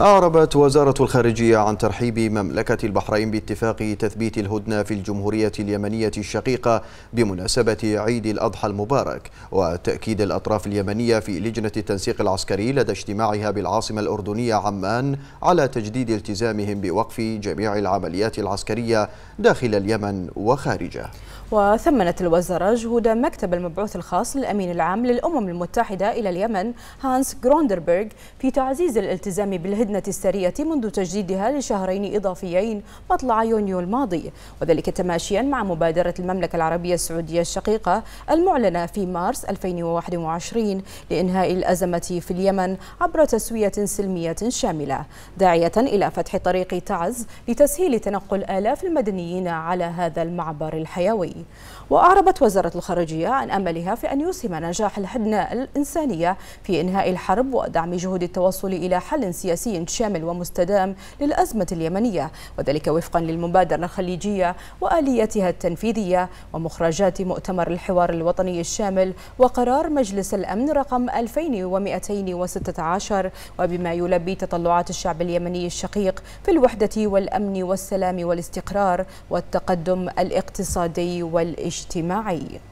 أعربت وزارة الخارجية عن ترحيب مملكة البحرين باتفاق تثبيت الهدنة في الجمهورية اليمنية الشقيقة بمناسبة عيد الأضحى المبارك وتأكيد الأطراف اليمنية في لجنة التنسيق العسكري لدى اجتماعها بالعاصمة الأردنية عمان على تجديد التزامهم بوقف جميع العمليات العسكرية داخل اليمن وخارجه وثمنت الوزارة جهود مكتب المبعوث الخاص للأمين العام للأمم المتحدة إلى اليمن هانس جروندربرغ في تعزيز الالتزام بالهدنة اللبنة السرية منذ تجديدها لشهرين إضافيين مطلع يونيو الماضي وذلك تماشيا مع مبادرة المملكة العربية السعودية الشقيقة المعلنة في مارس 2021 لإنهاء الأزمة في اليمن عبر تسوية سلمية شاملة داعية إلى فتح طريق تعز لتسهيل تنقل آلاف المدنيين على هذا المعبر الحيوي وأعربت وزارة الخارجية عن أملها في أن يسهم نجاح الحدنة الإنسانية في إنهاء الحرب ودعم جهود التوصل إلى حل سياسي شامل ومستدام للأزمة اليمنية وذلك وفقا للمبادرة الخليجية وآليتها التنفيذية ومخرجات مؤتمر الحوار الوطني الشامل وقرار مجلس الأمن رقم 2216 وبما يلبي تطلعات الشعب اليمني الشقيق في الوحدة والأمن والسلام والاستقرار والتقدم الاقتصادي والاجتماعي